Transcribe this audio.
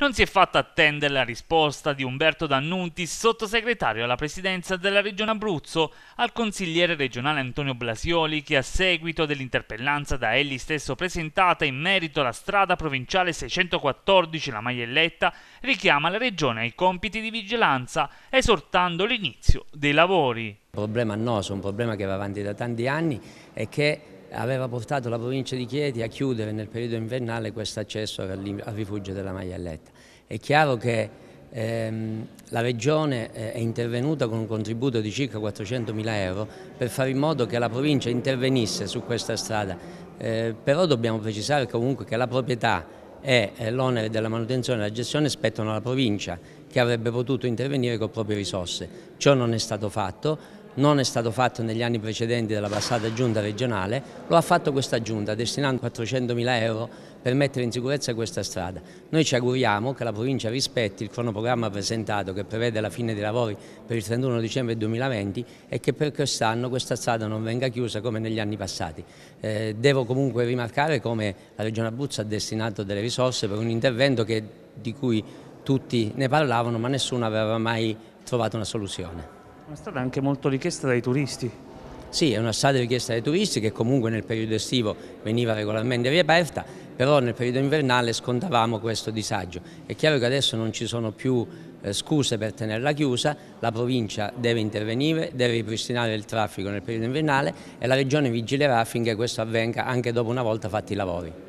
non si è fatta attendere la risposta di Umberto D'Annunti, sottosegretario alla presidenza della Regione Abruzzo, al consigliere regionale Antonio Blasioli che a seguito dell'interpellanza da egli stesso presentata in merito alla strada provinciale 614 La Maielletta richiama la Regione ai compiti di vigilanza, esortando l'inizio dei lavori. Un problema annoso, un problema che va avanti da tanti anni e che aveva portato la provincia di Chieti a chiudere nel periodo invernale questo accesso al, rifugio della Maielletta. È chiaro che ehm, la Regione eh, è intervenuta con un contributo di circa 400.000 euro per fare in modo che la provincia intervenisse su questa strada, eh, però dobbiamo precisare comunque che la proprietà e l'onere della manutenzione e della gestione spettano alla provincia che avrebbe potuto intervenire con proprie risorse. Ciò non è stato fatto, non è stato fatto negli anni precedenti della passata giunta regionale, lo ha fatto questa giunta destinando 400.000 euro per mettere in sicurezza questa strada. Noi ci auguriamo che la provincia rispetti il cronoprogramma presentato che prevede la fine dei lavori per il 31 dicembre 2020 e che per quest'anno questa strada non venga chiusa come negli anni passati. Eh, devo comunque rimarcare come la Regione Abruzzo ha destinato delle risorse per un intervento che, di cui tutti ne parlavano ma nessuno aveva mai trovato una soluzione. Una strada anche molto richiesta dai turisti. Sì, è una strada richiesta dai turisti che comunque nel periodo estivo veniva regolarmente riaperta, però nel periodo invernale scontavamo questo disagio. È chiaro che adesso non ci sono più eh, scuse per tenerla chiusa, la provincia deve intervenire, deve ripristinare il traffico nel periodo invernale e la regione vigilerà affinché questo avvenga anche dopo una volta fatti i lavori.